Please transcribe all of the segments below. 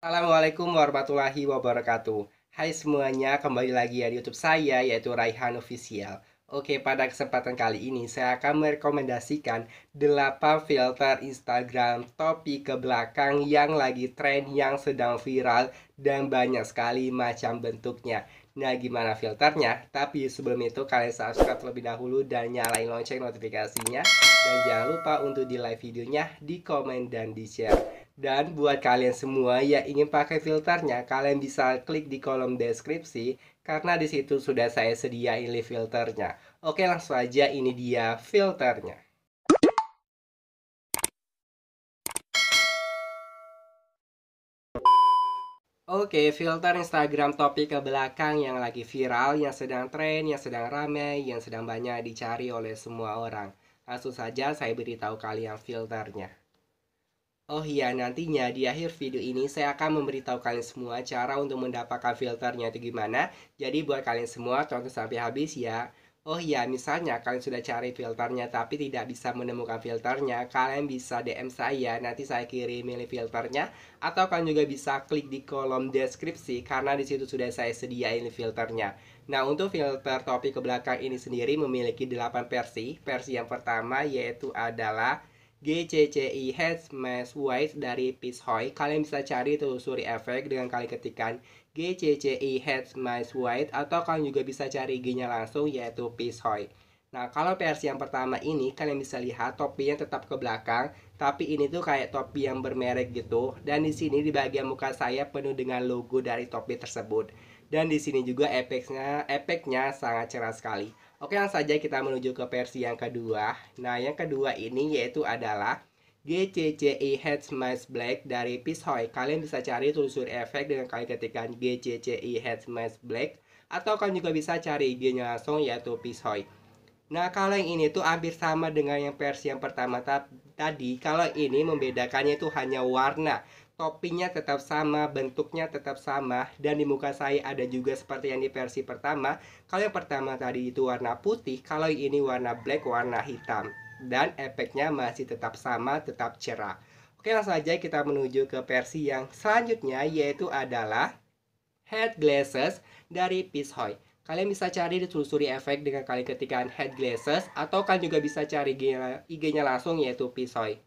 Assalamualaikum warahmatullahi wabarakatuh Hai semuanya, kembali lagi ya di Youtube saya yaitu Raihan Official Oke, pada kesempatan kali ini saya akan merekomendasikan 8 filter Instagram topi ke belakang yang lagi trend, yang sedang viral dan banyak sekali macam bentuknya Nah, gimana filternya? Tapi sebelum itu kalian subscribe terlebih dahulu dan nyalain lonceng notifikasinya Dan jangan lupa untuk di like videonya, di komen, dan di share dan buat kalian semua yang ingin pakai filternya, kalian bisa klik di kolom deskripsi karena di situ sudah saya sediain filternya. Oke, langsung aja ini dia filternya. Oke, filter Instagram topik ke belakang yang lagi viral, yang sedang tren, yang sedang ramai, yang sedang banyak dicari oleh semua orang. Langsung saja saya beritahu kalian filternya. Oh iya, nantinya di akhir video ini saya akan memberitahu kalian semua cara untuk mendapatkan filternya itu gimana. Jadi buat kalian semua tonton sampai habis ya. Oh iya, misalnya kalian sudah cari filternya tapi tidak bisa menemukan filternya, kalian bisa DM saya, nanti saya kirim milih filternya. Atau kalian juga bisa klik di kolom deskripsi karena di situ sudah saya sediain filternya. Nah, untuk filter topi ke belakang ini sendiri memiliki 8 versi. Versi yang pertama yaitu adalah GCCI Head Mass White dari Pishoy. Kalian bisa cari telusuri efek dengan kali ketikan GCCI Head Mass White atau kalian juga bisa cari G-nya langsung yaitu Pishoy. Nah, kalau versi yang pertama ini kalian bisa lihat topinya tetap ke belakang, tapi ini tuh kayak topi yang bermerek gitu dan di sini di bagian muka saya penuh dengan logo dari topi tersebut. Dan di sini juga efeknya efeknya sangat cerah sekali. Oke langsung saja kita menuju ke versi yang kedua. Nah yang kedua ini yaitu adalah GCCI e Head Smash Black dari Pishoi. Kalian bisa cari tulisur efek dengan kalian ketikkan GCCI e Head Smash Black. Atau kalian juga bisa cari IG-nya langsung yaitu Pishoi. Nah kalau yang ini tuh hampir sama dengan yang versi yang pertama tadi. Kalau ini membedakannya itu hanya warna topinya tetap sama, bentuknya tetap sama, dan di muka saya ada juga seperti yang di versi pertama. Kalau yang pertama tadi itu warna putih, kalau ini warna black, warna hitam. Dan efeknya masih tetap sama, tetap cerah. Oke langsung aja kita menuju ke versi yang selanjutnya yaitu adalah head glasses dari Pishoy. Kalian bisa cari ditelusuri efek dengan kalian ketikan head glasses atau kalian juga bisa cari IG-nya langsung yaitu Pishoy.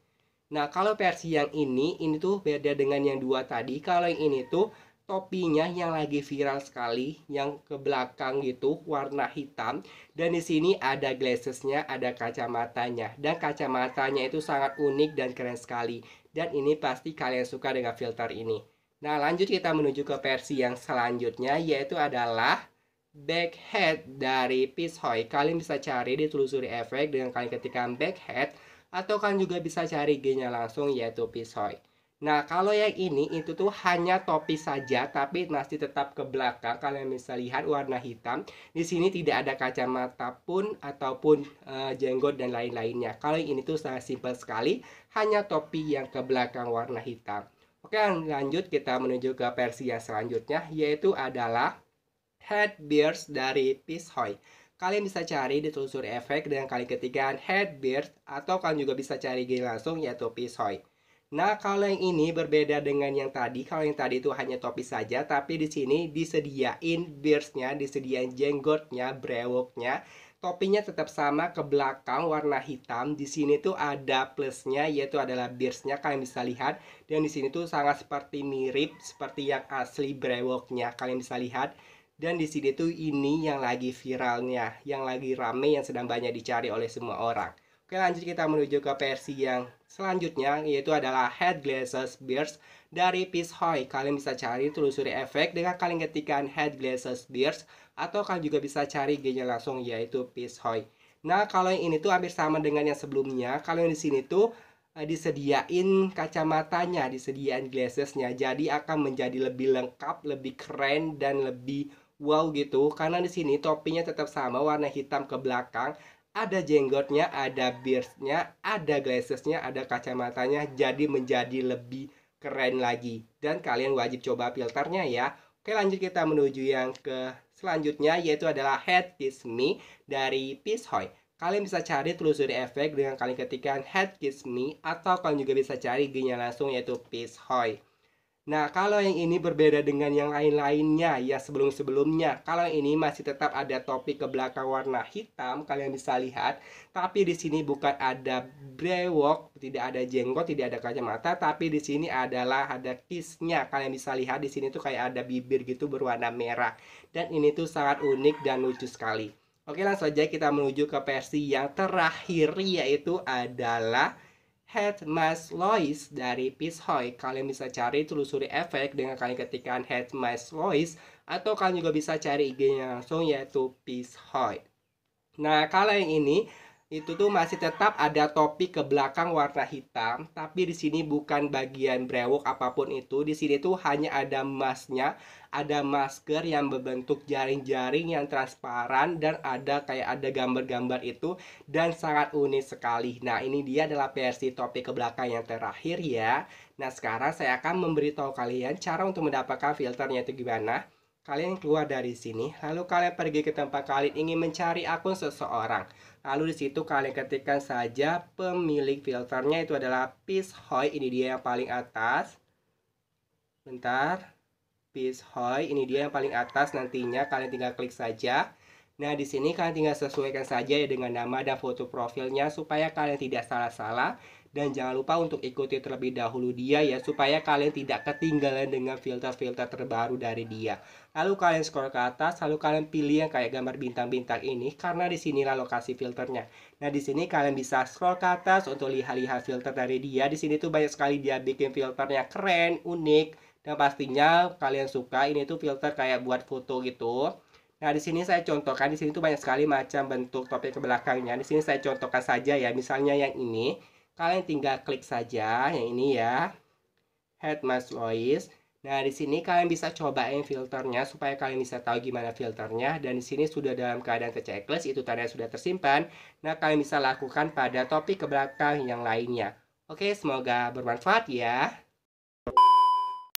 Nah, kalau versi yang ini, ini tuh beda dengan yang dua tadi. Kalau yang ini tuh topinya yang lagi viral sekali yang ke belakang gitu warna hitam dan di sini ada glassesnya ada kacamatanya dan kacamatanya itu sangat unik dan keren sekali dan ini pasti kalian suka dengan filter ini nah lanjut kita menuju ke versi yang selanjutnya yaitu adalah backhead dari Pishoy. kalian bisa cari di telusuri efek dengan kalian ketikkan backhead atau kan juga bisa cari G-nya langsung yaitu pisoi. Nah, kalau yang ini itu tuh hanya topi saja tapi masih tetap ke belakang. Kalian bisa lihat warna hitam. Di sini tidak ada kacamata pun ataupun uh, jenggot dan lain-lainnya. Kalau yang ini tuh sangat simpel sekali, hanya topi yang ke belakang warna hitam. Oke, lanjut kita menuju ke versi yang selanjutnya yaitu adalah headbears dari Pishoy. Kalian bisa cari di telusuri efek dengan kali ketigaan headbeard atau kalian juga bisa cari gini langsung yaitu pisoi. Nah, kalau yang ini berbeda dengan yang tadi. Kalau yang tadi itu hanya topi saja, tapi di sini disediain beardsnya, disediain jenggotnya, brewoknya. Topinya tetap sama ke belakang warna hitam. Di sini tuh ada plusnya yaitu adalah beardsnya kalian bisa lihat. Dan di sini tuh sangat seperti mirip seperti yang asli brewoknya kalian bisa lihat dan di sini tuh ini yang lagi viralnya, yang lagi rame yang sedang banyak dicari oleh semua orang. Oke lanjut kita menuju ke versi yang selanjutnya yaitu adalah Head Glasses Beers dari Peace hoy. Kalian bisa cari telusuri efek dengan kalian ketikan Head Glasses Beers atau kalian juga bisa cari g langsung yaitu peace hoy. Nah kalau yang ini tuh hampir sama dengan yang sebelumnya. Kalau yang di sini tuh eh, disediain kacamatanya, disediain glassesnya. Jadi akan menjadi lebih lengkap, lebih keren dan lebih wow gitu karena di sini topinya tetap sama warna hitam ke belakang ada jenggotnya, ada beardnya ada glassesnya, ada kacamatanya, jadi menjadi lebih keren lagi. Dan kalian wajib coba filternya ya. Oke lanjut kita menuju yang ke selanjutnya yaitu adalah Head Kiss Me dari Hoy. Kalian bisa cari telusuri efek dengan kalian ketikkan Head Kiss Me atau kalian juga bisa cari giginya langsung yaitu peace Hoy. Nah, kalau yang ini berbeda dengan yang lain-lainnya ya sebelum-sebelumnya. Kalau yang ini masih tetap ada topi ke belakang warna hitam, kalian bisa lihat. Tapi di sini bukan ada brewok, tidak ada jenggot, tidak ada kacamata, tapi di sini adalah ada kisnya. Kalian bisa lihat di sini tuh kayak ada bibir gitu berwarna merah. Dan ini tuh sangat unik dan lucu sekali. Oke, langsung aja kita menuju ke versi yang terakhir yaitu adalah Head Mass Lois dari Peace Hoy. Kalian bisa cari telusuri efek dengan kalian ketikan Head Mass Lois atau kalian juga bisa cari IG-nya langsung yaitu Peace Hoy. Nah, kalau yang ini itu tuh masih tetap ada topi ke belakang warna hitam tapi di sini bukan bagian brewok apapun itu di sini tuh hanya ada emasnya ada masker yang berbentuk jaring-jaring yang transparan dan ada kayak ada gambar-gambar itu dan sangat unik sekali nah ini dia adalah versi topi ke belakang yang terakhir ya nah sekarang saya akan memberitahu kalian cara untuk mendapatkan filternya itu gimana kalian keluar dari sini lalu kalian pergi ke tempat kalian ingin mencari akun seseorang Lalu di situ kalian ketikkan saja pemilik filternya itu adalah Hoy Ini dia yang paling atas. Bentar. Hoy Ini dia yang paling atas. Nantinya kalian tinggal klik saja. Nah, di sini kalian tinggal sesuaikan saja ya dengan nama dan foto profilnya supaya kalian tidak salah-salah dan jangan lupa untuk ikuti terlebih dahulu dia ya supaya kalian tidak ketinggalan dengan filter-filter terbaru dari dia. Lalu kalian scroll ke atas, lalu kalian pilih yang kayak gambar bintang-bintang ini karena di sinilah lokasi filternya. Nah, di sini kalian bisa scroll ke atas untuk lihat-lihat filter dari dia. Di sini tuh banyak sekali dia bikin filternya keren, unik, dan pastinya kalian suka ini tuh filter kayak buat foto gitu Nah, di sini saya contohkan, di sini tuh banyak sekali macam bentuk topik ke belakangnya. Di sini saya contohkan saja ya, misalnya yang ini. Kalian tinggal klik saja, yang ini ya. Head Mask Voice. Nah, di sini kalian bisa cobain filternya supaya kalian bisa tahu gimana filternya. Dan di sini sudah dalam keadaan ke checklist, itu tanda sudah tersimpan. Nah, kalian bisa lakukan pada topik ke belakang yang lainnya. Oke, semoga bermanfaat ya.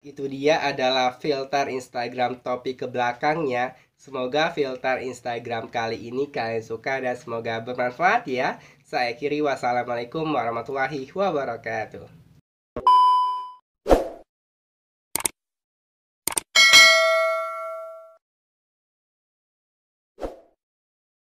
Itu dia adalah filter Instagram topik ke belakangnya. Semoga filter Instagram kali ini kalian suka dan semoga bermanfaat ya. Saya Kiri, wassalamualaikum warahmatullahi wabarakatuh.